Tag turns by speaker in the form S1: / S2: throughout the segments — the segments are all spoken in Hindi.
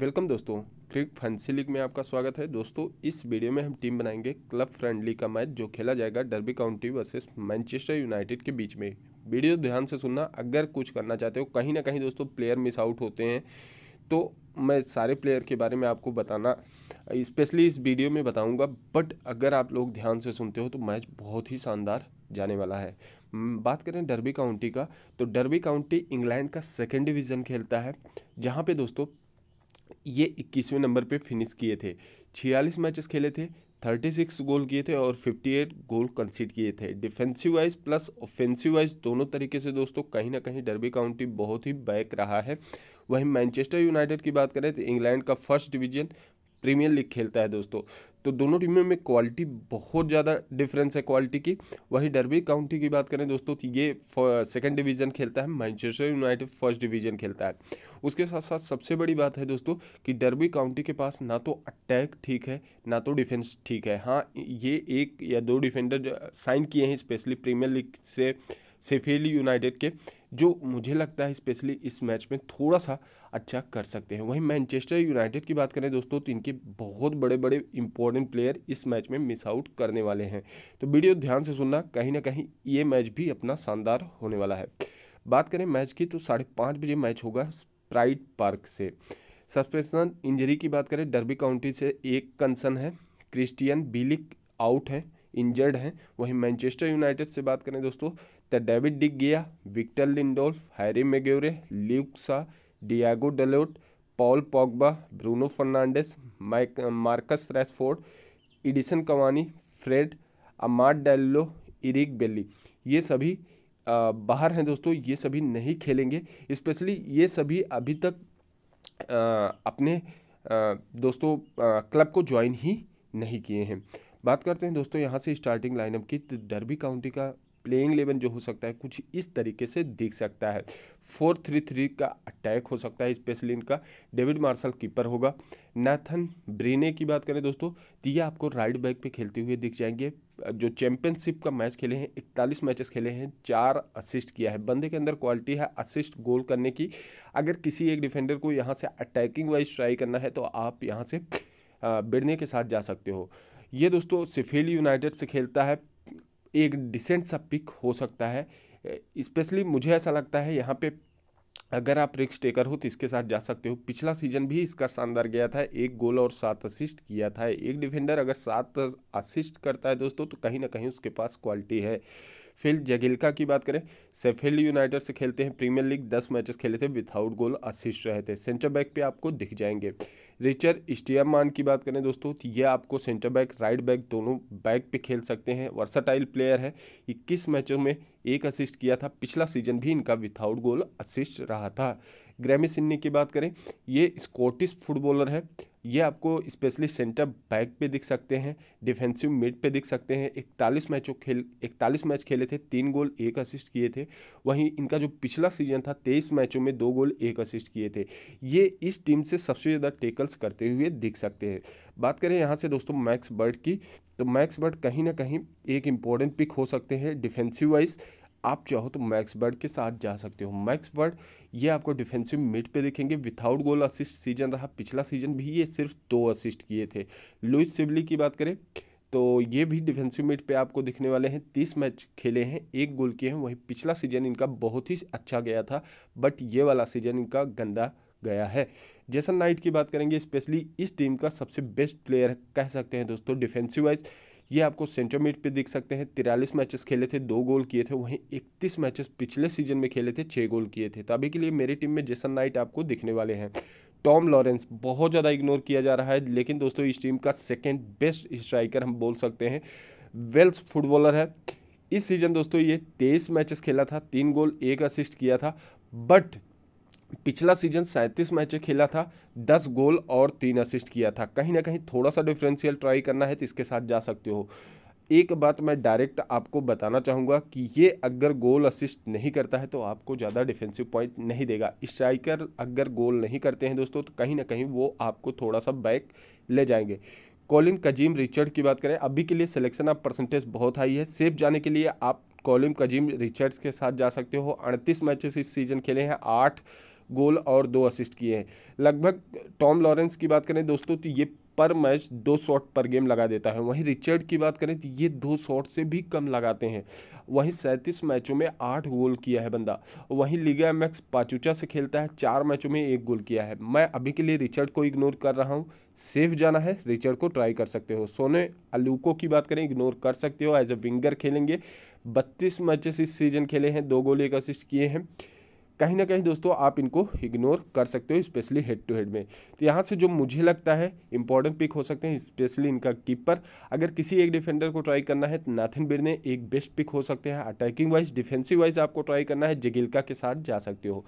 S1: वेलकम दोस्तों क्रिक फैंसी लीग में आपका स्वागत है दोस्तों इस वीडियो में हम टीम बनाएंगे क्लब फ्रेंडली का मैच जो खेला जाएगा Derby County versus Manchester United के बीच में वीडियो ध्यान से सुनना अगर कुछ करना चाहते हो कहीं ना कहीं दोस्तों प्लेयर मिस आउट होते हैं तो मैं सारे प्लेयर के बारे में आपको बताना स्पेशली इस वीडियो में बताऊँगा बट अगर आप लोग ध्यान से सुनते हो तो मैच बहुत ही शानदार जाने वाला है बात करें डर्बी काउंटी का तो डर्बी काउंटी इंग्लैंड का सेकेंड डिवीज़न खेलता है जहाँ पे दोस्तों ये इक्कीसवें नंबर पे फिनिश किए थे छियालीस मैचेस खेले थे थर्टी सिक्स गोल किए थे और फिफ्टी एट गोल कंसीड किए थे defensive wise plus offensive wise दोनों तरीके से दोस्तों कहीं ना कहीं डरबी काउंटी बहुत ही बैक रहा है वहीं मैनचेस्टर यूनाइटेड की बात करें तो इंग्लैंड का फर्स्ट डिवीजन प्रीमियर लीग खेलता है दोस्तों तो दोनों टीमों में क्वालिटी बहुत ज़्यादा डिफरेंस है क्वालिटी की वहीं डरबी काउंटी की बात करें दोस्तों तो ये सेकंड डिवीज़न खेलता है मैनचेस्टर यूनाइटेड फर्स्ट डिवीज़न खेलता है उसके साथ साथ सबसे बड़ी बात है दोस्तों कि डरबी काउंटी के पास ना तो अटैक ठीक है ना तो डिफेंस ठीक है हाँ ये एक या दो डिफेंडर साइन किए हैं स्पेशली प्रीमियर लीग से सेफेली यूनाइटेड के जो मुझे लगता है स्पेशली इस मैच में थोड़ा सा अच्छा कर सकते हैं वहीं मैनचेस्टर यूनाइटेड की बात करें दोस्तों तो इनके बहुत बड़े बड़े इंपॉर्टेंट प्लेयर इस मैच में मिस आउट करने वाले हैं तो वीडियो ध्यान से सुनना कहीं ना कहीं ये मैच भी अपना शानदार होने वाला है बात करें मैच की तो साढ़े पाँच बजे मैच होगा स्प्राइट पार्क से सस्पेंशन इंजरी की बात करें डर्बी काउंटी से एक कंसर्न है क्रिस्टियन बिलिक आउट है इंजर्ड हैं वहीं मैनचेस्टर यूनाइटेड से बात करें दोस्तों तो David Gea Victor Lindelof Harry Maguire Luke Shaw Diogo Dalot Paul Pogba Bruno Fernandes Mike Marcus Rashford Edinson Cavani Fred Amad Diallo Eric बेली ये सभी बाहर हैं दोस्तों ये सभी नहीं खेलेंगे स्पेशली ये सभी अभी तक आ, अपने आ, दोस्तों क्लब को ज्वाइन ही नहीं किए हैं बात करते हैं दोस्तों यहाँ से स्टार्टिंग लाइनअप की तो डरबी काउंटी का प्लेइंग इलेवन जो हो सकता है कुछ इस तरीके से दिख सकता है फोर थ्री थ्री का अटैक हो सकता है स्पेशली इनका डेविड मार्शल कीपर होगा नाथन ब्रेने की बात करें दोस्तों तो ये आपको राइट बैक पे खेलते हुए दिख जाएंगे जो चैंपियनशिप का मैच खेले हैं इकतालीस मैचेस खेले हैं चार असिस्ट किया है बंदे के अंदर क्वालिटी है असिस्ट गोल करने की अगर किसी एक डिफेंडर को यहाँ से अटैकिंग वाइज ट्राई करना है तो आप यहाँ से बिड़ने के साथ जा सकते हो ये दोस्तों सिफेली यूनाइटेड से खेलता है एक डिसेंट सा पिक हो सकता है स्पेशली मुझे ऐसा लगता है यहाँ पे अगर आप रिक्स टेकर हो तो इसके साथ जा सकते हो पिछला सीजन भी इसका शानदार गया था एक गोल और सात असिस्ट किया था एक डिफेंडर अगर सात असिस्ट करता है दोस्तों तो कहीं ना कहीं उसके पास क्वालिटी है फिल जगिल्का की बात करें सेफिल्ड यूनाइटेड से खेलते हैं प्रीमियर लीग दस मैचेस खेले थे विथआउट गोल असिस्ट रहे थे सेंटर बैक पे आपको दिख जाएंगे रिचर्ड स्टियामान की बात करें दोस्तों तो ये आपको सेंटर बैक राइट बैक दोनों बैक पे खेल सकते हैं वर्साटाइल प्लेयर है ये किस मैचों में एक असिस्ट किया था पिछला सीजन भी इनका विथआउट गोल असिस्ट रहा था ग्रैमी सिन्नी की बात करें ये स्कॉटिश फुटबॉलर है ये आपको स्पेशली सेंटर बैक पे दिख सकते हैं डिफेंसिव मिड पे दिख सकते हैं इकतालीस मैचों खेल इकतालीस मैच खेले थे तीन गोल एक असिस्ट किए थे वहीं इनका जो पिछला सीजन था तेईस मैचों में दो गोल एक असिस्ट किए थे ये इस टीम से सबसे ज़्यादा टेकल्स करते हुए दिख सकते हैं बात करें यहाँ से दोस्तों मैक्स बर्ड की तो मैक्स बर्ड कहीं ना कहीं एक इम्पॉर्टेंट पिक हो सकते हैं डिफेंसिव वाइज आप चाहो तो मैक्स बर्ड के साथ जा सकते हो मैक्स बर्ड ये आपको डिफेंसिव मिड पे देखेंगे विथाउट गोल असिस्ट सीजन रहा पिछला सीजन भी ये सिर्फ दो असिस्ट किए थे लुइस सिवली की बात करें तो ये भी डिफेंसिव मिड पे आपको दिखने वाले हैं तीस मैच खेले हैं एक गोल किए हैं वहीं पिछला सीजन इनका बहुत ही अच्छा गया था बट ये वाला सीजन इनका गंदा गया है जैसा नाइट की बात करेंगे स्पेशली इस टीम का सबसे बेस्ट प्लेयर कह सकते हैं दोस्तों डिफेंसिव वाइज ये आपको सेंट्रोमीट पे देख सकते हैं तिरालीस मैचेस खेले थे दो गोल किए थे वहीं इकतीस मैचेस पिछले सीजन में खेले थे छः गोल किए थे तो अभी के लिए मेरी टीम में जेसन नाइट आपको दिखने वाले हैं टॉम लॉरेंस बहुत ज़्यादा इग्नोर किया जा रहा है लेकिन दोस्तों इस टीम का सेकेंड बेस्ट स्ट्राइकर हम बोल सकते हैं वेल्स फुटबॉलर है इस सीज़न दोस्तों ये तेईस मैचेस खेला था तीन गोल एक असिस्ट किया था बट पिछला सीजन सैंतीस मैचें खेला था दस गोल और तीन असिस्ट किया था कहीं ना कहीं थोड़ा सा डिफरेंशियल ट्राई करना है तो इसके साथ जा सकते हो एक बात मैं डायरेक्ट आपको बताना चाहूँगा कि ये अगर गोल असिस्ट नहीं करता है तो आपको ज़्यादा डिफेंसिव पॉइंट नहीं देगा स्ट्राइकर अगर गोल नहीं करते हैं दोस्तों तो कहीं ना कहीं वो आपको थोड़ा सा बैक ले जाएंगे कॉलिन कजीम रिचर्ड की बात करें अभी के लिए सिलेक्शन ऑफ परसेंटेज बहुत हाई है सेफ जाने के लिए आप कॉलिन कजीम रिचर्ड्स के साथ जा सकते हो अड़तीस मैचेस इस सीज़न खेले हैं आठ गोल और दो असिस्ट किए हैं लगभग टॉम लॉरेंस की बात करें दोस्तों तो ये पर मैच दो शॉट पर गेम लगा देता है वहीं रिचर्ड की बात करें तो ये दो शॉट से भी कम लगाते हैं वहीं सैंतीस मैचों में आठ गोल किया है बंदा वहीं लीगा एम एक्स पाचुचा से खेलता है चार मैचों में एक गोल किया है मैं अभी के लिए रिचर्ड को इग्नोर कर रहा हूँ सेफ जाना है रिचर्ड को ट्राई कर सकते हो सोने अलूको की बात करें इग्नोर कर सकते हो एज ए विंगर खेलेंगे बत्तीस मैचेस इस सीजन खेले हैं दो गोल एक असिस्ट किए हैं कहीं ना कहीं दोस्तों आप इनको इग्नोर कर सकते हो स्पेशली हेड टू हेड में तो यहाँ से जो मुझे लगता है इंपॉर्टेंट पिक हो सकते हैं स्पेशली इनका कीपर अगर किसी एक डिफेंडर को ट्राई करना है तो नाथिन बिरने एक बेस्ट पिक हो सकते हैं अटैकिंग वाइज डिफेंसिव वाइज आपको ट्राई करना है जगिलका के साथ जा सकते हो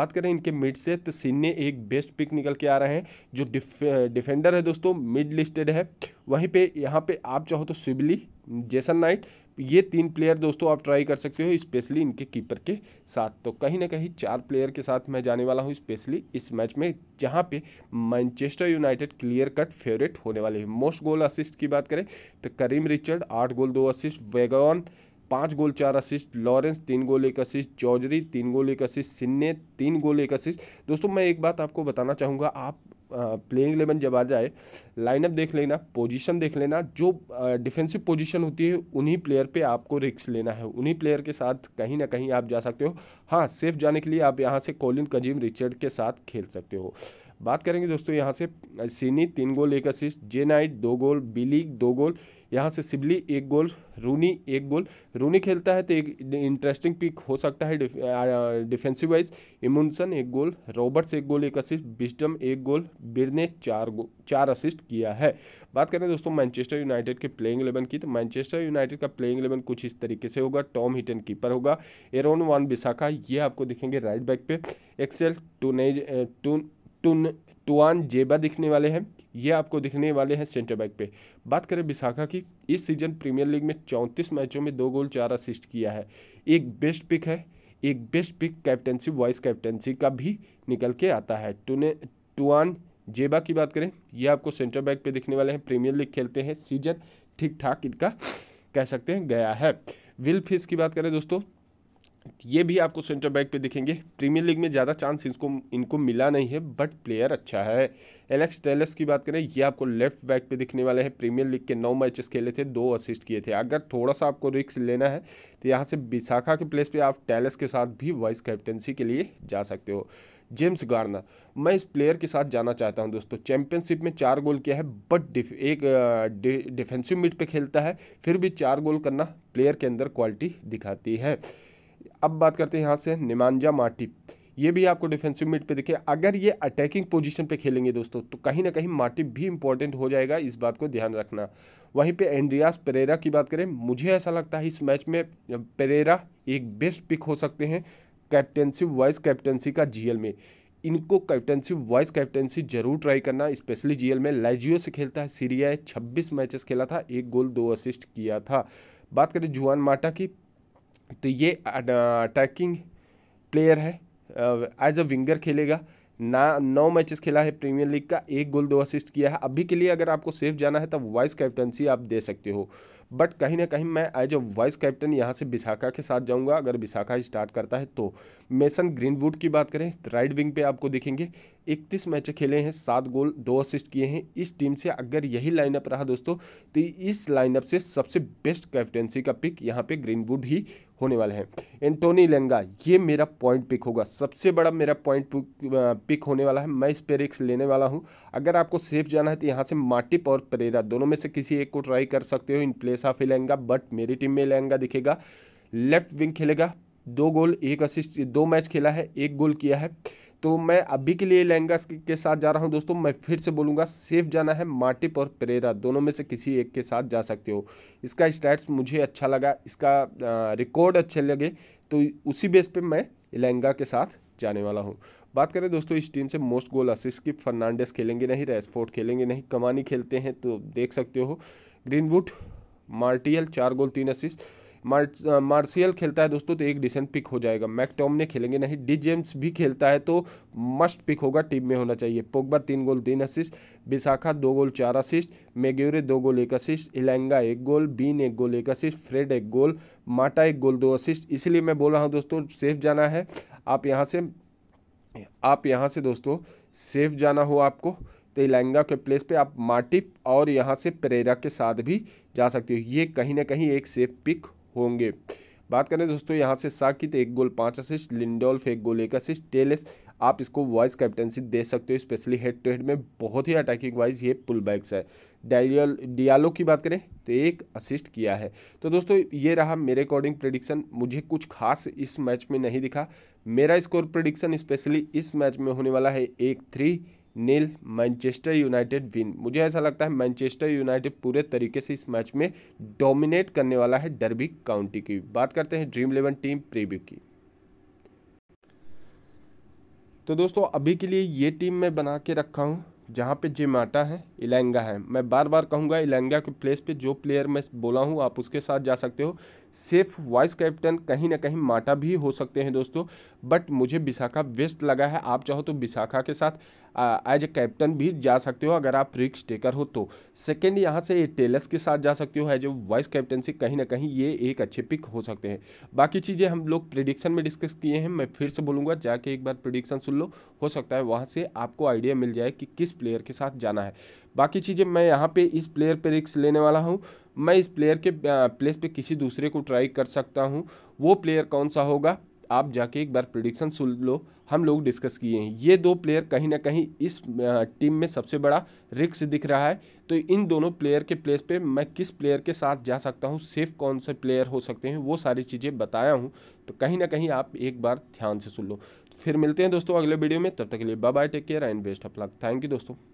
S1: बात करें इनके मिड से तो सिन्ने एक बेस्ट पिक निकल के आ रहे हैं जो डिफेंडर है दोस्तों मिड लिस्टेड है वहीं पर यहाँ पर आप चाहो तो सिबली जेसन नाइट ये तीन प्लेयर दोस्तों आप ट्राई कर सकते हो स्पेशली इनके कीपर के साथ तो कहीं ना कहीं चार प्लेयर के साथ मैं जाने वाला हूँ स्पेशली इस मैच में जहाँ पे Manchester United clear cut favourite होने वाले हैं मोस्ट गोल असिस्ट की बात करें तो करीम रिचर्ड आठ गोल दो असिस्ट वेगॉन पाँच गोल चार असिस्ट लॉरेंस तीन गोल एक असिस्ट चौधरी तीन गोल एक असिस्ट सिन्ने तीन गोल एक असिस्ट दोस्तों मैं एक बात आपको बताना चाहूँगा आप प्लेइंग इलेवन जब आ जाए लाइनअप देख लेना पोजीशन देख लेना जो डिफेंसिव पोजीशन होती है उन्हीं प्लेयर पे आपको रिक्स लेना है उन्हीं प्लेयर के साथ कहीं ना कहीं आप जा सकते हो हाँ सेफ जाने के लिए आप यहाँ से कोलिन कजीम रिचर्ड के साथ खेल सकते हो बात करेंगे दोस्तों यहाँ से सीनी तीन गोल एक असिस्ट जे नाइट दो गोल बिली दो गोल यहाँ से सिबली एक गोल रूनी एक गोल रूनी खेलता है तो एक इंटरेस्टिंग पिक हो सकता है डिफेंसिव वाइज इमुनसन एक गोल रॉबर्ट्स एक गोल एक असिस्ट बिस्टम एक गोल बिर ने चार गो चार असिस्ट किया है बात करें दोस्तों मैनचेस्टर यूनाइटेड के प्लेइंग एलेवन की तो मैनचेस्टर यूनाइटेड का प्लेइंग एलेवन कुछ इस तरीके से होगा टॉम हिटन कीपर होगा एरोन वन बिसाखा ये आपको दिखेंगे राइट बैक पे एक्सेल टू टू टून टुआन जेबा दिखने वाले हैं ये आपको दिखने वाले हैं सेंटर बैक पे बात करें विशाखा की इस सीजन प्रीमियर लीग में चौंतीस मैचों में दो गोल चार असिस्ट किया है एक बेस्ट पिक है एक best pick captaincy vice captaincy का भी निकल के आता है टुने टुआन जेबा की बात करें ये आपको सेंटर बैक पे दिखने वाले हैं प्रीमियर लीग खेलते हैं सीजन ठीक ठाक इनका कह सकते हैं गया है विल फिश की बात करें दोस्तों ये भी आपको सेंटर बैक पे दिखेंगे प्रीमियर लीग में ज़्यादा चांस इनको इनको मिला नहीं है बट प्लेयर अच्छा है एलेक्स टेलस की बात करें ये आपको लेफ्ट बैक पे दिखने वाले हैं प्रीमियर लीग के नौ मैचेस खेले थे दो असिस्ट किए थे अगर थोड़ा सा आपको रिक्स लेना है तो यहाँ से विशाखा के प्लेस पर आप टेलस के साथ भी वाइस कैप्टनसी के लिए जा सकते हो जेम्स गार्नर मैं इस प्लेयर के साथ जाना चाहता हूं दोस्तों चैंपियनशिप में चार गोल किया है बट डिफ, एक डिफेंसिव मिड पे खेलता है फिर भी चार गोल करना प्लेयर के अंदर क्वालिटी दिखाती है अब बात करते हैं यहाँ से निमांजा माटिप ये भी आपको डिफेंसिव मिड पे देखिए अगर ये अटैकिंग पोजीशन पे खेलेंगे दोस्तों तो कहीं ना कहीं माटिप भी इंपॉर्टेंट हो जाएगा इस बात को ध्यान रखना वहीं पे एंड्रियास पेरेरा की बात करें मुझे ऐसा लगता है इस मैच में पेरेरा एक बेस्ट पिक हो सकते हैं कैप्टेंसी वाइस कैप्टेंसी का जी में इनको कैप्टेंसी वाइस कैप्टेंसी जरूर ट्राई करना स्पेशली जी में लाइजियो से खेलता है सीरिया छब्बीस मैचेस खेला था एक गोल दो असिस्ट किया था बात करें जुआन माटा की तो ये अटैकिंग प्लेयर है एज अ विंगर खेलेगा ना नौ मैचेस खेला है प्रीमियर लीग का एक गोल दो असिस्ट किया है अभी के लिए अगर आपको सेफ जाना है तो वाइस कैप्टनसी आप दे सकते हो बट कहीं ना कहीं मैं एज अ वाइस कैप्टन यहाँ से विशाखा के साथ जाऊँगा अगर विशाखा स्टार्ट करता है तो मेसन ग्रीनवुड की बात करें राइट विंग पे आपको दिखेंगे इकतीस मैच खेले हैं सात गोल दो असिस्ट किए हैं इस टीम से अगर यही लाइनअप रहा दोस्तों तो इस लाइनअप से सबसे बेस्ट कैप्टनसी का पिक यहाँ पे ग्रीनवुड ही होने वाला है एंटोनी लेंगा ये मेरा पॉइंट पिक होगा सबसे बड़ा मेरा पॉइंट पिक होने वाला है मैं स्पेरिक्स लेने वाला हूँ अगर आपको सेफ जाना है तो यहाँ से माटिप और परेरा दोनों में से किसी एक को ट्राई कर सकते हो in places of Elanga but मेरी टीम में इलेंगा दिखेगा लेफ्ट विंग खेलेगा दो गोल एक असिस्ट दो मैच खेला है एक गोल किया है तो मैं अभी के लिए लहंगा के साथ जा रहा हूं दोस्तों मैं फिर से बोलूंगा सेफ जाना है माटिप और परेरा दोनों में से किसी एक के साथ जा सकते हो इसका स्टैट्स मुझे अच्छा लगा इसका रिकॉर्ड अच्छे लगे तो उसी बेस पे मैं लहंगा के साथ जाने वाला हूं बात करें दोस्तों इस टीम से मोस्ट गोल असिस्ट की फर्नांडेस खेलेंगे नहीं रेसफोर्ड खेलेंगे नहीं कमानी खेलते हैं तो देख सकते हो ग्रीनवुड मार्टियल चार गोल तीन असिस्ट मार्शियल खेलता है दोस्तों तो एक डिसेंट पिक हो जाएगा मैक टॉम ने खेलेंगे नहीं डी जेम्स भी खेलता है तो मस्ट पिक होगा टीम में होना चाहिए पोगबा तीन गोल तीन असिस्ट विशाखा दो गोल चार असिस्ट मेग्यूरे दो गोल एक असिस्ट इलेंगा एक गोल बीन एक गोल एक असिस्ट फ्रेड एक गोल माटा एक गोल दो असिस्ट इसलिए मैं बोल रहा हूँ दोस्तों सेफ जाना है आप यहाँ से आप यहाँ से दोस्तों सेफ जाना हो आपको तेलंगा के प्लेस पे आप मार्टिप और यहाँ से परेरा के साथ भी जा सकते हो ये कहीं ना कहीं एक सेफ पिक होंगे बात करें दोस्तों यहाँ से साकित एक गोल पाँच असिस्ट लिंडोल्फ एक गोल एक असिस्ट टेलेस आप इसको वॉइस कैप्टनसी दे सकते हो स्पेशली हेड टू हेड में बहुत ही अटैकिंग वाइज ये पुल बैक्स है डायल डियालो की बात करें तो एक असिस्ट किया है तो दोस्तों ये रहा मेरे अकॉर्डिंग प्रडिक्शन मुझे कुछ खास इस मैच में नहीं दिखा मेरा स्कोर प्रडिक्शन स्पेशली इस मैच में होने वाला है एक three nil Manchester United win मुझे ऐसा लगता है मैनचेस्टर यूनाइटेड पूरे तरीके से इस मैच में डोमिनेट करने वाला है डरबी काउंटी की बात करते हैं ड्रीम इलेवन टीम प्रीव्यू की तो दोस्तों अभी के लिए ये टीम मैं बना के रखा हूँ जहाँ पे जिमाटा आटा है इलेंगा है मैं बार बार कहूँगा इलेंगा के प्लेस पे जो प्लेयर मैं बोला हूँ आप उसके साथ जा सकते हो सिर्फ वाइस कैप्टन कहीं ना कहीं माटा भी हो सकते हैं दोस्तों बट मुझे विशाखा बेस्ट लगा है आप चाहो तो विशाखा के साथ एज ए कैप्टन भी जा सकते हो अगर आप रिक्स टेकर हो तो सेकेंड यहाँ से टेलस के साथ जा सकते हो एज ए वाइस कैप्टनसी कहीं ना कहीं ये एक अच्छे पिक हो सकते हैं बाकी चीज़ें हम लोग प्रिडिक्शन में डिस्कस किए हैं मैं फिर से बोलूँगा जाके एक बार प्रिडिक्शन सुन लो हो सकता है वहाँ से आपको आइडिया मिल जाए कि किस प्लेयर के साथ जाना है बाकी चीज़ें मैं यहाँ पे इस प्लेयर पे रिक्स लेने वाला हूँ मैं इस प्लेयर के प्लेस पे किसी दूसरे को ट्राई कर सकता हूँ वो प्लेयर कौन सा होगा आप जाके एक बार प्रिडिक्शन सुन लो हम लोग डिस्कस किए हैं ये दो प्लेयर कहीं ना कहीं इस टीम में सबसे बड़ा रिक्स दिख रहा है तो इन दोनों प्लेयर के प्लेस पे मैं किस प्लेयर के साथ जा सकता हूँ सेफ कौन से प्लेयर हो सकते हैं वो सारी चीज़ें बताया हूँ तो कहीं ना कहीं आप एक बार ध्यान से सुन लो फिर मिलते हैं दोस्तों अगले वीडियो में तब तक के लिए bye take care and best of luck thank you दोस्तों